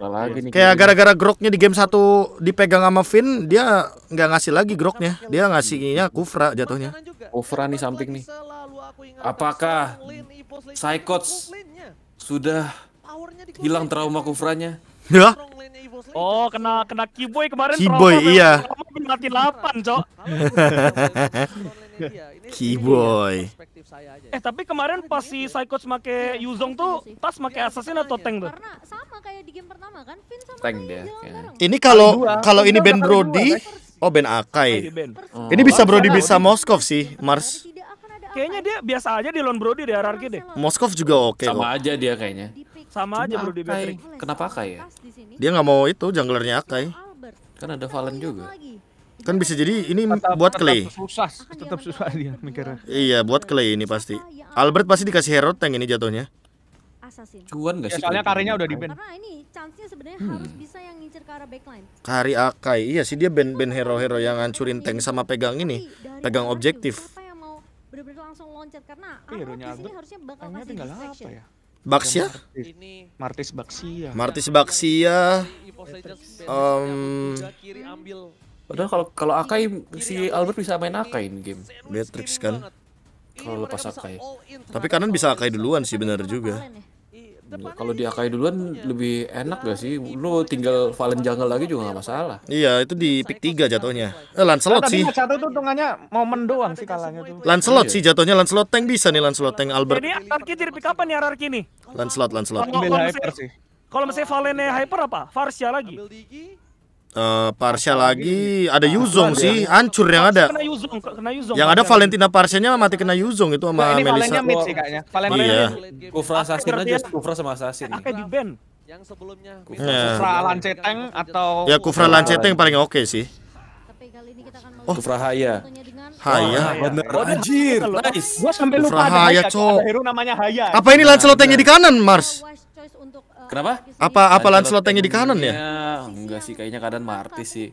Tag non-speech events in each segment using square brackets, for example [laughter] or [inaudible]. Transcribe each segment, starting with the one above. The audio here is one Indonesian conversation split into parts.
lagi iya. nih kayak gara-gara groknya di game satu dipegang sama Finn dia nggak ngasih lagi groknya iya, dia ngasihnya kufra jatuhnya kufra nih samping nih apakah Psychots sudah hilang trauma kufranya ya Oh, kena kena Kiboy kemarin. Kiboy iya. Mati delapan Cok. [laughs] Ki iya, boy. Ya. Eh tapi kemarin pas si Psychots make iya, iya, Yuzong tuh pas make assassin atau tank tuh? Karena sama kayak di game pertama kan, sama tank dia. Ini kalau kalau ini Ben Brody, oh Ben Akai. Oh. Ini bisa Brody bisa Moskov sih, Mars. Kayaknya ya? dia biasa aja di Lon Brody di RRQ deh. Moskov juga oke loh. Sama aja dia kayaknya. Sama aja Brody Beatrix. Kenapa Akai ya? Dia nggak mau itu junglernya Akai. Kan ada Valen juga. Kan bisa jadi ini tetap, buat clay. susah, tetap susah dia mikirnya. Iya, buat clay ini pasti. Albert pasti dikasih hero tank ini jatuhnya. Cuan gak ya, sih? Ya, soalnya karinya udah di ban. Karena ini chance-nya sebenarnya hmm. harus bisa yang ngincer ke arah backline. Kari Akai. Iya sih dia ban-ban hero-hero yang ngancurin tank sama pegang ini. Pegang objektif. Siapa yang mau bener-bener langsung loncat karena di iya, sini harusnya bakal kasih distraction. Ya? Ya? ya? Martis Baksia. Martis Baksia. Um, Padahal kalau kalau Akai si Albert bisa main Akai ini game. Matrix kan. Iya, kalau lepas Akai. Tapi kanan bisa Akai duluan sih benar juga. Iya, kalau di Akai duluan ya? lebih enak gak sih? Iya, Lu tinggal Valen Jungle lagi juga gak masalah. Iya, itu di pick 3 jatuhnya. Eh, Lancelot nah, sih. Satu itu tungannya momen doang sih kalahnya tuh. Lancelot iya. sih jatuhnya. Lancelot tank bisa nih Lancelot tank Albert. Jadi Arki jadi pick apa nih Arki nih? Lancelot, Lancelot. Kalau misalnya Valennya hyper apa? Farsia lagi. Eh, Parsha lagi, ada ah, Yuzong sih, hancur yang ada. Yang ada Valentina Parsha-nya mati kena Yuzong itu sama nah, Melissa ini Valentina mid sih kayaknya. Valentina iya. Kufra Assassin aja, ya. Kufra sama Assassin. Akai di band. Yang sebelumnya Kufra, Lanceteng atau Ya Kufra Lanceteng paling oke sih. Oh. Kufra Haya. Haya. Bener. Anjir. Nice. Gua sampai lupa Kufra ada Haya, hero namanya Haya. Apa ini Lancelot yang di kanan, Mars? Eh, Kenapa? Apa apa Lancelot yang di kanan ya? enggak sih kayaknya kanan Martis sih.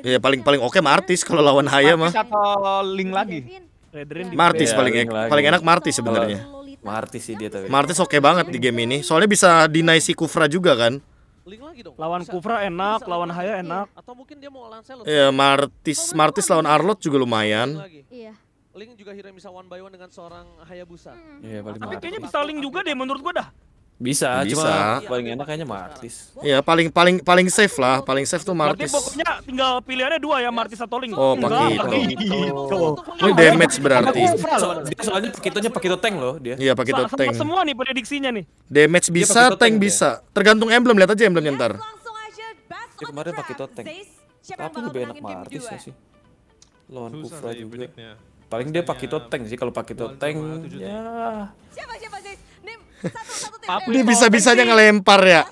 Ya paling paling oke okay Martis kalau lawan iya. Haya mah. atau Ling lagi? Iya. Martis paling ya, paling enak Martis sebenarnya. Martis sih dia kan tapi. Martis oke okay banget di game ini. Soalnya bisa deny si Kufra juga kan. Link lagi dong. Lawan Kufra enak, lawan Haya enak. Iya, atau mungkin dia mau Lancelot. Iya, Martis Martis lawan Arlot juga lumayan. Iya. Link juga akhirnya bisa one by one dengan seorang Hayabusa. Hmm. Iya, hmm. paling Tapi kayaknya bisa Link juga deh menurut gue dah. Bisa, bisa. cuma paling enak kayaknya Martis. Iya, paling paling paling safe lah, paling safe tuh Martis. Berarti pokoknya tinggal pilihannya dua ya, Martis atau Link. Oh, pakai itu. Oh. damage berarti. soalnya pakitonya pakito tank loh dia. Iya, pakito tank. semua nih prediksinya nih. Damage bisa, tank, bisa. Tergantung emblem, lihat aja emblemnya ntar. Ya, kemarin pakito tank. Tapi lebih enak Martis ya sih. Lawan Kufra juga. Paling dia pakito tank sih kalau pakito tank. Ya. Siapa siapa sih? Dia bisa-bisanya ngelempar ya.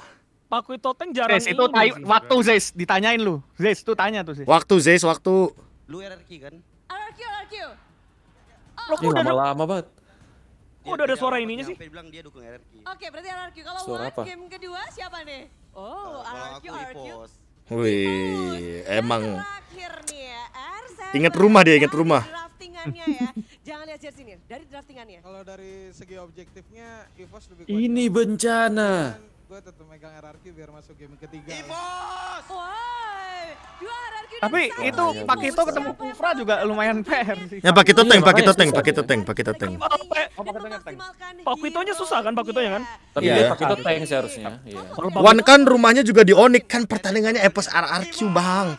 Paku Toteng jarang Zez, itu tai, waktu Zeus ditanyain lu. Zeus tuh tanya tuh Zes. Waktu Zeus waktu. Lu RRQ kan? RRQ RRQ. Oh, Ih, udah lama-lama banget. Kok udah ada suara ininya sih? Dia bilang dia dukung RRQ. Oke, berarti RRQ. Kalau suara apa? game kedua siapa nih? Oh, RRQ RRQ. Wih, emang. Ya, ingat rumah dia, ingat kan rumah. Draftingannya ya. Jangan lihat sini, dari draftingannya. Kalau dari segi objektifnya, Evos lebih kuat. Ini ya. bencana. Gue tetap megang RRQ biar masuk game ketiga. Evos! Tapi itu Pak Kito ketemu Kufra juga lumayan fair sih. Ya Pak Kito tank, Pak Kito tank, Pak Kito tank, Pak Kito tank. Pak nya susah kan Pak nya kan? Iya. Tapi Pak Kito tank seharusnya. Iya. Wan kan rumahnya juga di Onik kan pertandingannya Epos RRQ bang.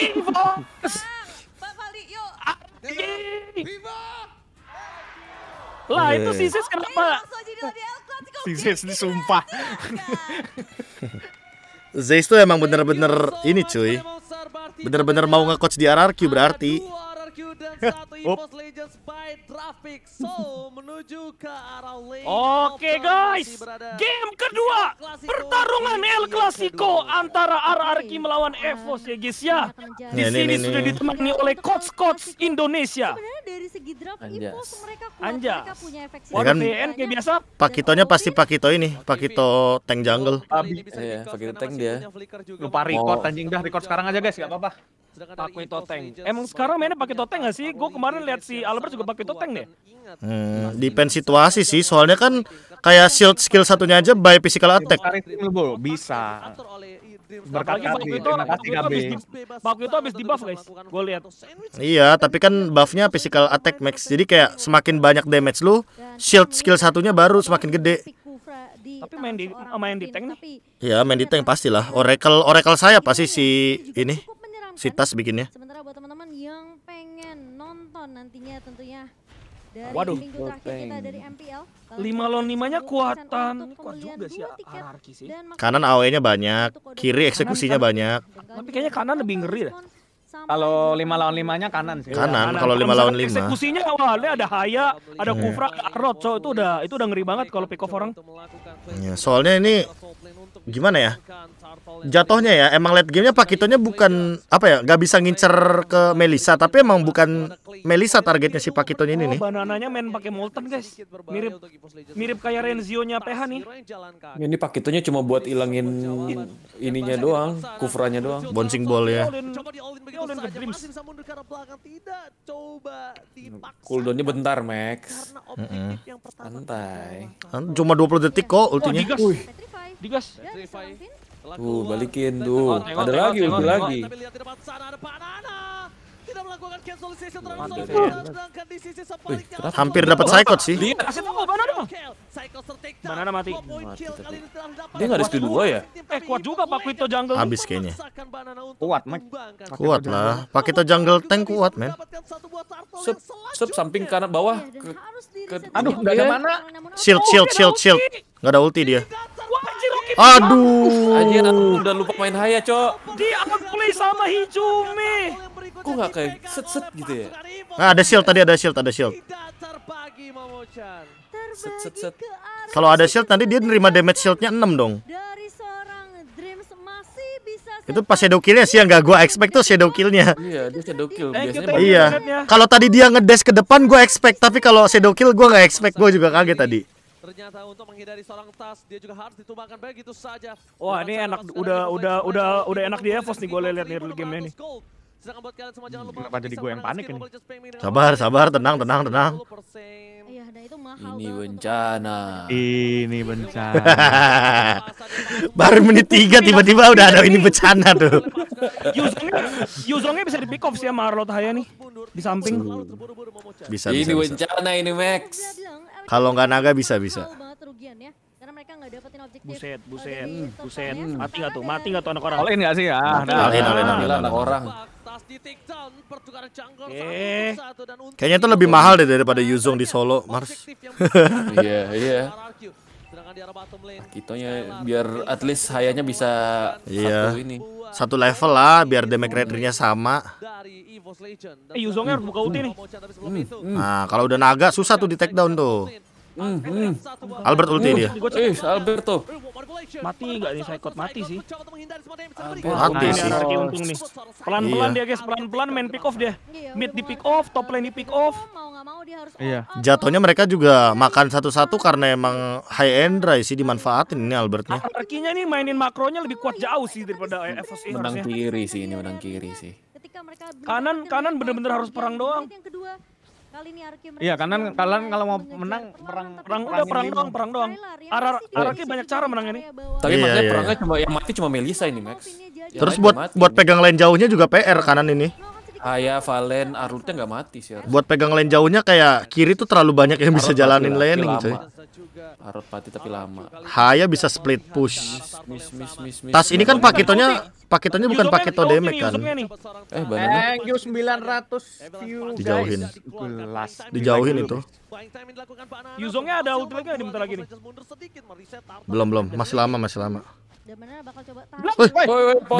Evos! Lah itu iya. Sisis kenapa? Sisis ini sumpah. Zeus tuh emang bener-bener ini cuy Bener-bener mau nge-coach di RRQ berarti [laughs] [laughs] Oke guys, game kedua pertarungan El Clasico antara RRQ melawan Evos ya guys ya. Di sini sudah ditemani oleh coach-coach Indonesia dari segi draft Anjas. info mereka kuat Anjas. mereka punya efek ya kan kayak biasa Pakitonya pasti Pakito ini Pakito tank jungle Abi iya Pakito tank dia lupa record oh. anjing dah record sekarang aja guys gak apa-apa pakai toteng. Emang sekarang mainnya pakito toteng gak sih? Gue kemarin lihat si Albert juga pakito toteng deh. Hmm, depend situasi sih. Soalnya kan kayak shield skill satunya aja by physical attack. Bisa berkat Apalagi terima kasih itu habis di buff guys, gue lihat. Iya, tapi kan buffnya physical attack max, jadi kayak semakin banyak damage lu, shield skill satunya baru semakin gede. Tapi main di main di tank nih. Iya, main di tank kan pastilah. Oracle Oracle saya pasti si ini si tas bikinnya. Sementara buat teman-teman yang pengen nonton nantinya tentunya dari Waduh. minggu terakhir kita dari MPL. Lima lawan limanya kuatan. Kuat juga sih ya? anarki sih. Kanan AOE-nya banyak, kiri eksekusinya kanan, banyak. Tapi kayaknya kanan lebih ngeri lah. Kalau lima lawan limanya kanan sih. Kanan, kalau lima lawan lima. Eksekusinya awalnya ada Haya, ada yeah. Kufra, ada so itu udah itu udah ngeri banget kalau pick off orang. Ya, soalnya ini gimana ya? jatuhnya ya emang late gamenya Pakitonya bukan apa ya nggak bisa ngincer ke Melisa tapi emang bukan Melisa targetnya si Pakitonya ini oh, nih oh, banananya main pakai molten guys mirip mirip kayak Renzio nya PH nih ini Pakitonya cuma buat ilangin ininya doang kufranya doang bouncing ball ya cooldownnya bentar Max santai cuma 20 detik kok oh, ultinya oh, digas. digas Tuh, balikin tuh. Ada lagi, ada lagi. hampir dapat psychot sih. Mana Banana. mati. Dia enggak ada dua ya? Eh, kuat juga Pak Quito jungle. Habis kayaknya. Kuat, Mac. Kuat lah. Pak Quito jungle tank kuat, men. Sub, sub samping kanan bawah Aduh, enggak ada mana. Shield, shield, shield, shield. Enggak ada ulti dia. Wajib Aduh. Anjir, aku udah lupa main Haya, Cok. play sama Hijumi. Kok nggak kayak set-set gitu ya? Nah, ada shield tadi, ada shield, ada shield. Set, set, set. Kalau ada shield nanti dia nerima damage shieldnya enam dong. Itu pas shadow killnya sih yang gak gue expect tuh shadow killnya. Iya dia shadow kill biasanya. Iya. Kalau tadi dia ngedes ke depan gue expect tapi kalau shadow kill gue gak expect gue juga kaget tadi. Ternyata untuk menghindari seorang tas, dia juga harus ditumbangkan begitu saja. Wah, ini enak udah udah udah udah enak di Evos nih gue lihat nih early game ini. Sedangkan Kenapa jadi gue yang panik ini? Sabar, sabar, tenang, tenang, tenang. Iya, ini bencana. Ini iya, bencana. Baru menit tiga tiba-tiba udah ada ini iya, bencana tuh. Yuzongnya bisa di pick off sih sama Arlo Tahaya nih. Di samping. Bisa, ini bencana ini Max. Kalau nggak naga bisa bisa. Ya, buset, buset, hmm, buset. Mati nggak tuh? Mati nggak tuh anak orang? Olin gitu. nggak sih ya? Olin, olin, olin, anak orang. Eh. Kayaknya itu lebih mahal deh daripada Yuzong di Solo, Mars. [laughs] Iya, iya. Kitonya biar at least hayanya bisa iya. satu ini. Satu level lah biar damage rate sama. Eh Yuzongnya harus buka ulti nih. Hmm, hmm. Nah, kalau udah naga susah tuh di take down tuh. Hmm, hmm. Albert ulti dia. Eh, Albert tuh. Mati enggak nih Saikot? mati sih. Albert mati nah, sih. Pelan-pelan iya. dia guys, pelan-pelan main pick off dia. Iya, Mid di pick off, top lane di pick off dia harus iya. Jatuhnya mereka juga makan satu-satu karena emang high end rice sih dimanfaatin ini Albertnya. Arkinya nih mainin makronya lebih kuat oh, iya, jauh iya, sih iya, daripada EFOS ini. Menang kiri sih ini menang kiri sih. kanan kanan bener-bener harus perang doang. Iya, kanan kalian kalau mau menang perang perang udah perang doang, perang ya, doang. Arar Araki banyak cara menang ini. Tapi iya, maksudnya perangnya cuma yang mati cuma Melisa ini, Max. Terus buat buat pegang lain jauhnya juga PR kanan ini. Nah, Haya ah, Valen, Arutnya nggak mati sih. Harus. Buat pegang lane jauhnya kayak kiri tuh terlalu banyak yang Arut bisa jalanin laning cuy. Arut pati tapi lama. Haya bisa split push. Miss, miss, miss, miss, Tas ini kan paketonya paketonya bukan paketo damage kan. Eh benar. Thank you 900 view Dijauhin. Gelas. Dijauhin itu. Yuzongnya ada ultimate di bentar lagi nih. Belum belum, masih lama masih lama. Jamannya bakal coba tahu.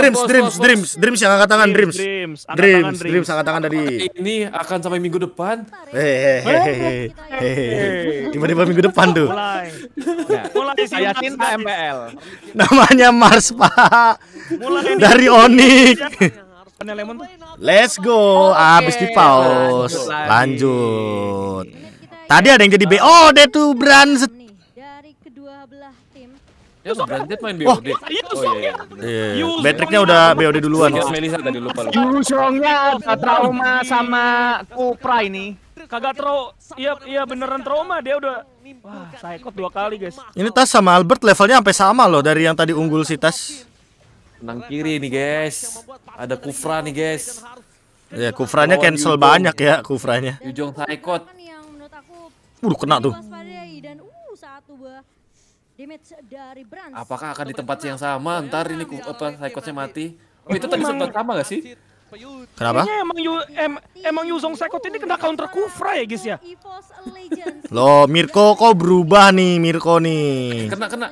Dreams, dreams, dreams, dreams yang angkat tangan, dreams. Dreams, dreams, dreams angkat tangan tadi. Ini akan sampai minggu depan. Hehehe. Tiba-tiba minggu depan tuh. Mulai. Nah, mulai saya cinta MPL. Namanya Mars, Pak. Mulai dari Onik. Let's go. Abis di pause. Lanjut. Tadi ada yang jadi BO, oh, tuh brand Eh, main BOD. Iya, oh, oh iya. iya. iya udah BOD duluan. Kira Melisa tadi lupa. Yusongnya ada trauma sama Kupra ini. Kagak tro, iya iya beneran trauma dia udah Wah, psycho dua kali, guys. Ini Tas sama Albert levelnya sampai sama loh dari yang tadi unggul si Tas. Tenang kiri nih, guys. Ada Kufra nih, guys. Ya, Kufranya cancel banyak ya, Kufranya. Ujung Psycho. Udah kena tuh. Apakah akan di tempat yang sama? Ntar ini apa Psychosnya mati. Oh, itu tadi sempat sama gak sih? Kenapa? Kayaknya emang Yu em, emang Zong Sekot ini kena counter Kufra ya guys ya. Loh, Mirko kok berubah nih Mirko nih. Kena kena.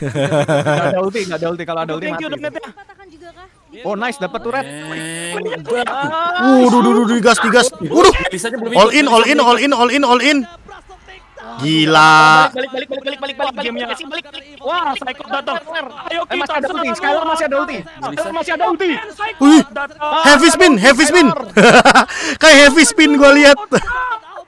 Enggak ada ulti, enggak ada ulti kalau ada ulti mati. Oh nice dapat turret. Waduh duh, duh, digas, digas. Waduh. All in, all in, all in, all in, all in. Gila. Balik balik balik balik balik balik gamenya. Balik, balik, balik. Wah, Psycho datang. Ayo kita masih ada ulti. Skylar masih ada ulti. Skylar masih ada ulti. Wih. Heavy spin, heavy spin. Kayak heavy spin gua lihat.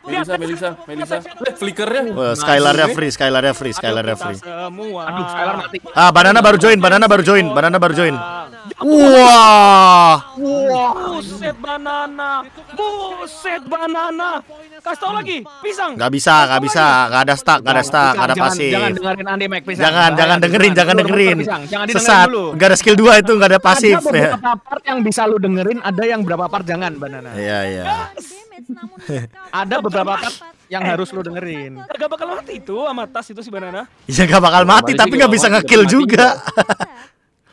Melisa, Melisa, Melisa. Flickernya. Uh, Skylarnya free, Skylarnya free, Skylarnya free. Aduh, Skylar mati. Ah, banana baru join, banana baru join, banana baru join. Wah. Wah. Buset banana. Buset banana. Kasih tau lagi, pisang. Gak bisa, gak bisa, gak ada stuck, gak ada stuck, gak ada pasif. Jangan dengerin Andi Jangan, jangan dengerin, jangan dengerin. Sesat. Gak ada skill dua itu, gak ada pasif. Ada beberapa ya. part yang bisa lu dengerin, ada yang berapa part jangan banana. Iya, iya. Ada beberapa part yang harus lu dengerin. Eh, gak bakal mati itu sama tas itu si banana. Iya gak bakal mati, tapi gak bisa ngekill juga. [laughs]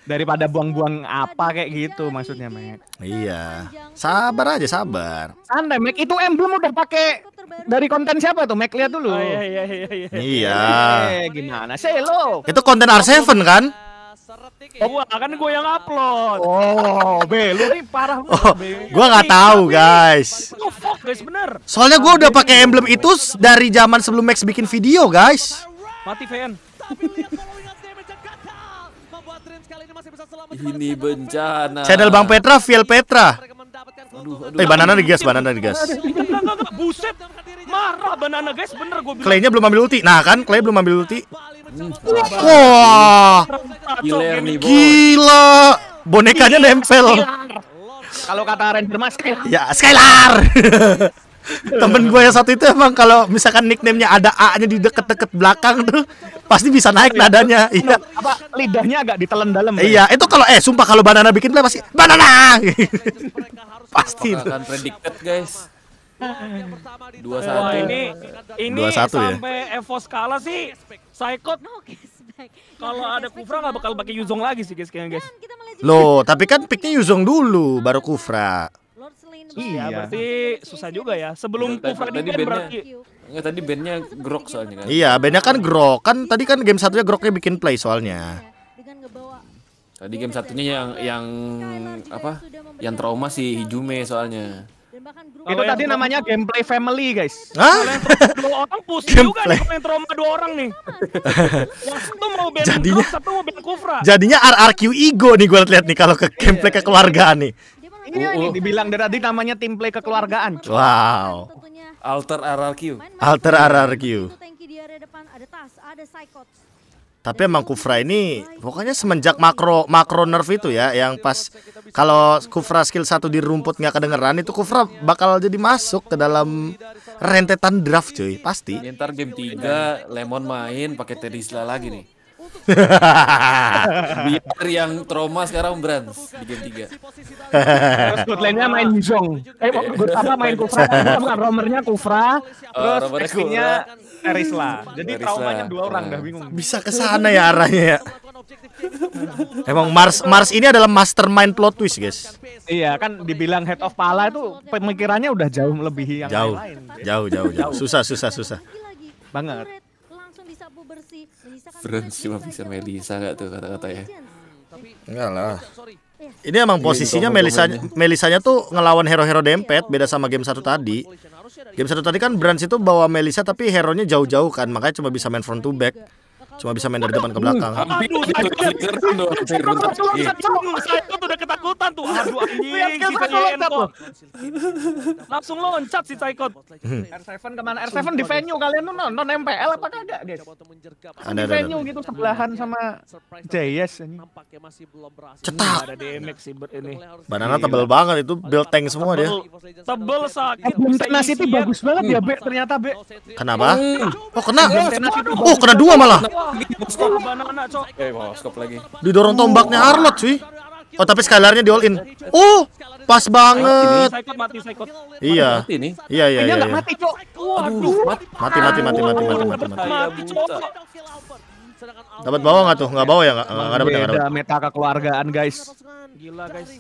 daripada buang-buang apa kayak gitu maksudnya Mac iya sabar aja sabar santai Mac itu emblem udah pakai dari konten siapa tuh Mac lihat dulu oh, iya iya iya iya iya e, gimana sih lo itu konten R7 kan Oh, gua kan gue yang upload. Oh, be, lu nih parah lu. Oh, gua nggak tahu, guys. Oh, fuck, guys, bener. Soalnya gua udah pakai emblem itu dari zaman sebelum Max bikin video, guys. Mati, Fan. Ini bencana. Channel Bang Petra, Viel Petra. Aduh, Eh, banana nih guys, banana nih guys. Buset. Marah banana guys, bener gue bilang. Claynya belum ambil ulti. Nah kan, Clay belum ambil ulti. Wah. Gila, Bonekanya nempel. Kalau kata Ranger Mas, Skylar. Ya, Skylar. [laughs] temen gue yang satu itu emang kalau misalkan nicknamenya ada A-nya di deket-deket belakang tuh pasti bisa naik nadanya. Iya. Apa lidahnya agak ditelan dalam. Iya, itu kalau eh sumpah kalau banana bikin play pasti banana. pasti itu. Akan predicted guys. Dua satu. Wah, ini ini 21, ya? sampai ya? Evo skala sih Psychot kalau ada Kufra nggak bakal pakai Yuzong lagi sih guys kayaknya guys. Loh, tapi kan picknya Yuzong dulu baru Kufra. Iya, iya. Berarti iya, iya, susah juga ya. Sebelum ya, Kufra di kan band berarti. Enggak tadi bandnya grok soalnya kan. Iya, bandnya kan grok. Kan tadi kan game satunya groknya bikin play soalnya. Tadi game satunya yang yang apa? Yang trauma si Hijume soalnya. Oh, itu tadi namanya gameplay family guys. Hah? Dua orang pusing juga nih yang trauma dua orang nih. [laughs] Satu mau band jadinya, satu mau band Kufra. Jadinya RRQ ego nih gue liat nih kalau ke gameplay kekeluargaan nih. Ini uh, uh. dibilang dari tadi namanya tim play kekeluargaan. Wow. Alter RRQ. Alter RRQ. Tapi emang Kufra ini pokoknya semenjak makro makro nerf itu ya yang pas kalau Kufra skill satu di rumput nggak kedengeran itu Kufra bakal jadi masuk ke dalam rentetan draft cuy pasti. Ntar game 3 Lemon main pakai Terisla lagi nih. Biar yang trauma sekarang Brans di game 3. terus nya main Jong. Eh good, apa main Kufra? Bukan romernya Kufra, eh, terus uh, Kufra. Erisla. Jadi traumanya dua orang dah iya. bingung. Bisa ke sana ya arahnya ya. Emang Mars Mars ini adalah mastermind plot twist, guys. Iya, kan dibilang head of pala itu pemikirannya udah jauh melebihi yang lain. Jauh, jauh, jauh, jauh. Susah, susah, susah. Banget bersih. Kan Friends cuma bisa Melisa gak tuh kata-kata ya? Enggak lah. Iya. Ini emang posisinya Melisa Melisanya tuh ngelawan hero-hero iya. dempet beda sama game satu tadi. Game satu tadi kan Brans itu bawa Melisa tapi hero-nya jauh-jauh kan makanya cuma bisa main front to back. Iya Cuma bisa main dari depan ke belakang. Aduh, ketakutan tuh. Aduh Langsung loncat si Saikot. R7 kemana? R7 di venue kalian tuh nonton MPL apa kagak, guys? Ada venue gitu sebelahan sama JS ini. Cetak. Ada sih ini. Banana tebel banget itu build tank semua dia. Tebel sakit. Bintana City bagus banget ya, Be. Ternyata, Be. Kenapa? Oh, kena. Oh, kena dua malah di banana, cok. Eh, lagi. Didorong tombaknya Arlot cuy. Oh, tapi skalarnya di all in. Oh, pas banget. Iya. mati, mati, Iya. Mati nih. Iya, iya, iya, iya. mati, cok. Waduh, mati mati mati mati mati mati mati. Dapat bawa nggak tuh? Nggak bawa ya nggak? Nggak dapat nggak dapat. meta kekeluargaan guys. Gila guys.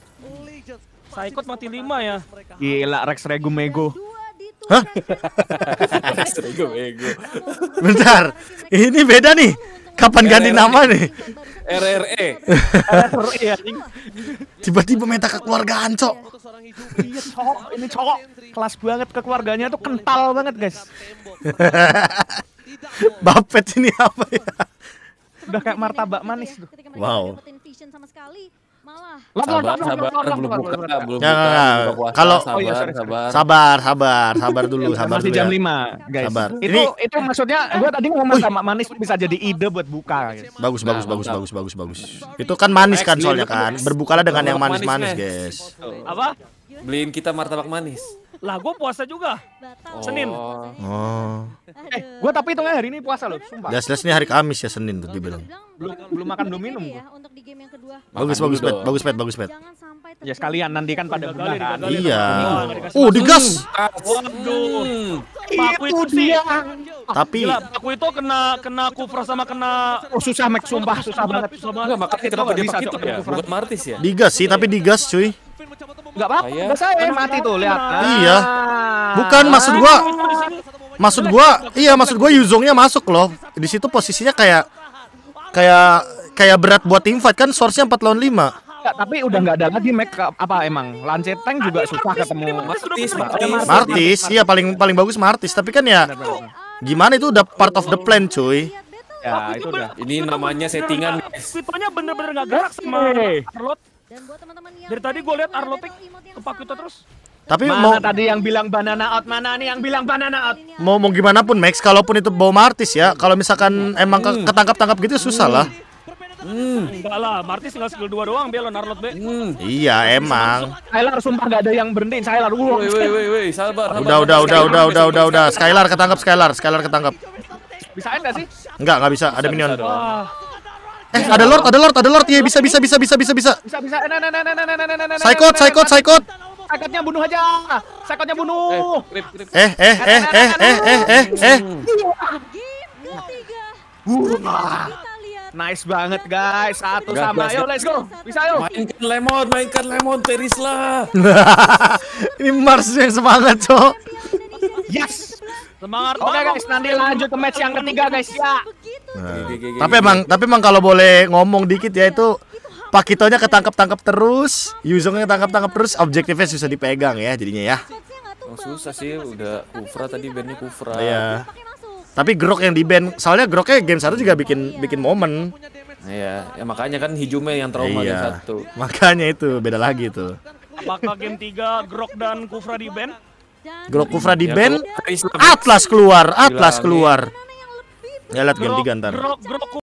Saikot mati lima ya. Gila Rex Regumego. Hah? Bego, Bentar, ini beda nih. Kapan RRE. ganti ya, nama nih? E. RRE. Tiba-tiba minta kekeluargaan, Cok. Iya, iya, ini Cok. Ini Cok. Kelas banget kekeluarganya tuh kental banget, guys. [laughs] Bapet ini apa ya? Udah kayak martabak manis tuh. Wow. Sabar, sabar, Kalau sabar, sabar, sabar dulu, sabar Masih ya. jam lima, guys. Sabar. Itu itu maksudnya gue tadi ngomong sama manis bisa jadi ide buat buka, guys. Bagus, bagus, bagus, nah, bagus, bagus, bagus. Itu kan manis kan soalnya kan. Berbukalah dengan yang manis-manis, guys. Apa? Beliin kita martabak manis. Lah gue puasa juga. Oh. Senin. Oh. oh. Eh, gue tapi hitungnya hari ini puasa loh, sumpah. Jelas-jelas ini hari Kamis ya Senin tuh dibilang belum belum makan belum minum ya, untuk di game yang kedua. Bagus makan bagus pet, bagus pet, bagus pet. Ya sekalian nanti kan pada bulan. Iya. Oh, oh, digas. Waduh. Itu dia. Iya. Tapi aku itu kena kena kufra sama kena oh, susah mek sumpah susah banget susah banget. makanya kenapa dia pakai itu ya. Martis ya. Digas sih, tapi digas cuy. Enggak apa-apa, iya. saya mati tuh lihat. Iya. Bukan ah. maksud gua maksud gua iya maksud gua Yuzongnya masuk loh di situ posisinya kayak kayak kayak berat buat tim fight kan source-nya 4 lawan 5. Ya, tapi udah nggak ada lagi Mac apa emang Lanceteng juga Adi, susah ketemu Martis, Martis, Martis, Martis, iya paling paling bagus Martis tapi kan ya gimana itu udah part of the plan cuy ya itu udah ini namanya settingan sweepernya bener-bener nggak gerak sama eh. Arlot dari tadi gue lihat Arlotik kepakuta terus tapi mana mau tadi yang bilang banana out mana nih yang bilang banana out? Mau mau gimana pun Max, kalaupun itu bau Martis ya, kalau misalkan hmm. emang ke ketangkap tangkap gitu susah hmm. lah. Hmm. Enggak lah, Martis tinggal skill 2 doang biar lo Narlot B. Hmm. Iya, emang. Skylar sumpah enggak ada yang berhentiin Skylar. Woi woi woi woi, sabar. Udah udah udah udah udah udah udah. Skylar ketangkap Skylar, Skylar ketangkap. Bisa enggak sih? Enggak, enggak bisa. Ada bisa, minion. Bisa, Eh, ada Lord, ada Lord, ada Lord. Iya, bisa bisa bisa bisa bisa bisa. Bisa bisa. bisa, bisa, bisa, bisa, bisa, bisa, bisa, bisa, bisa, Psychot, Psychot, Psychot sakatnya bunuh aja. Sakatnya eh, bunuh. Eh, eh, eh, eh, eh, eh, eh, eh. Nice banget guys, satu Gak, sama. Ayo let's go, bisa yuk. Mainkan lemon, mainkan lemon, Teris lah. [laughs] Ini Mars yang semangat cok. Yes. Semangat Oke guys, nanti lanjut ke match yang ketiga guys ya. Nah, tapi emang tapi emang kalau boleh ngomong dikit ya itu Pakitonya ketangkep tangkap terus, Yuzongnya ketangkep tangkap terus, objektifnya susah dipegang ya jadinya ya. Oh, susah sih, udah Kufra tadi bandnya Kufra. Iya. Tapi Grok yang di band, soalnya Groknya game satu juga bikin bikin momen. Iya, ya makanya kan Hijume yang trauma iya. game satu. Makanya itu beda lagi tuh. Apakah game 3 Grok dan Kufra di band? Grok Kufra di ya, band, Atlas keluar, Atlas keluar. Ya lihat game 3 ntar.